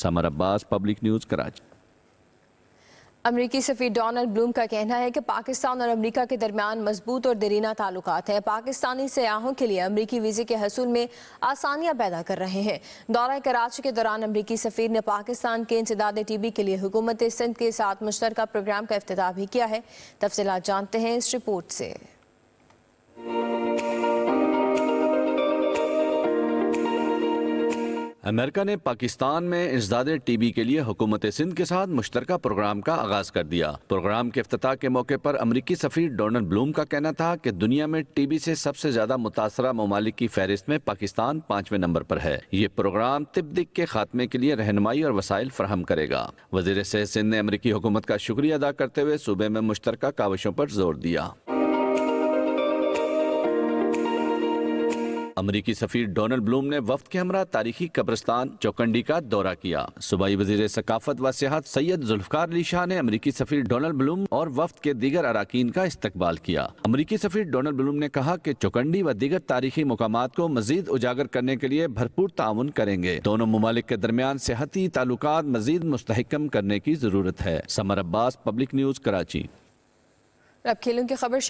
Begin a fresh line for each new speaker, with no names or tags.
summer Abbas public news Karachi
अमरीकी सफ़ी Donald Bloom का कहना है कि पाकिस्तान और अमरीका के दरमियान मजबूत और दरीना ताल्लुक हैं पाकिस्तानी सयाहों के लिए अमरीकी वीज़े के हसूल में आसानियाँ पैदा कर रहे हैं दौरा कराची के दौरान अमरीकी सफ़ीर ने पाकिस्तान के इंसदाद टी वी के लिए हुकूमत सिंध के साथ मुश्तर प्रोग्राम का अफ्ताह भी किया है तफसलत जानते हैं इस रिपोर्ट से
अमेरिका ने पाकिस्तान में टी टीबी के लिए हुकूमत सिंध के साथ मुश्तर प्रोग्राम का आगाज कर दिया प्रोग्राम के अफ्ताह के मौके पर अमरीकी सफी डोनल्ड ब्लूम का कहना था कि दुनिया में टीबी से सबसे ज्यादा मुतासर ममालिक की फहरिस्त में पाकिस्तान पांचवें नंबर पर है ये प्रोग्राम दिक के खात्मे के लिए रहनमाई और वसाइल फ्राहम करेगा वजीर सेहत सिंध ने अमरीकी हुकूमत का शुक्रिया अदा करते हुए सूबे में मुश्तर काविशों पर जोर दिया अमरीकी सफीर डोनल्ड ब्लूम ने वफ्त के हमरा तारीखी कब्रस्तान चौकंडी का दौरा किया सूबाई वजीर सकाफत व सियाहत सैयद जुल्फकार अली शाह ने अमरीकी सफीर डोनल्ड ब्लूम और वफद के दीगर अरकान का इस्तकबाल किया अमरीकी सफीर डोनल्ड ब्लूम ने कहा की चौकंडी व दीगर तारीखी मकाम को मजीद उजागर करने के लिए भरपूर ताउन करेंगे दोनों ममालिक के दरमियान सेहती ताल्लुक मजीद मुस्तकम करने की जरूरत है समर अब्बास पब्लिक न्यूज कराची
अब खेलों की खबर